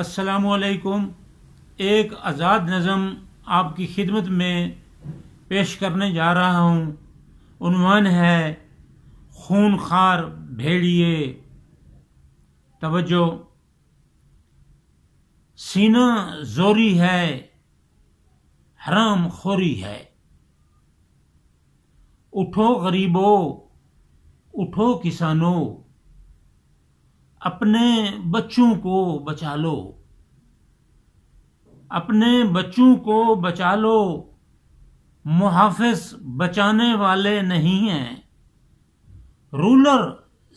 असलकुम एक आज़ाद नज़म आपकी खिदमत में पेश करने जा रहा हूँ उन्वान है खून खार भेड़िए तवज्जो सीना जोरी है हराम खोरी है उठो गरीबो उठो किसानों अपने बच्चों को बचा लो अपने बच्चों को बचा लो मुहाफिज बचाने वाले नहीं हैं रूलर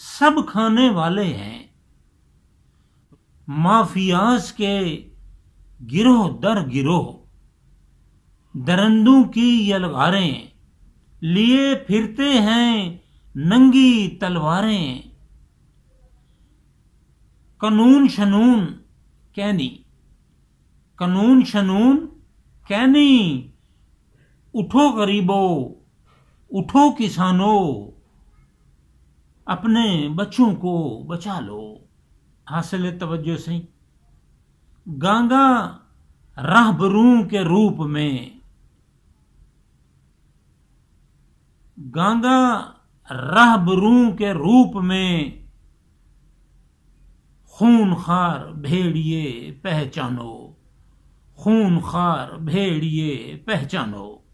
सब खाने वाले हैं माफियाज के गिरोह दर गिरोह दरंदों की यलवारें लिए फिरते हैं नंगी तलवारें कानून शनून कैनी कानून शनून कहनी उठो गरीबो उठो किसानों अपने बच्चों को बचा लो हासिल तवज्जो से गांगा राहबरों के रूप में गांगा राहबरों के रूप में खून खार भेड़िए पहचानो खून खार भेड़िए पहचानो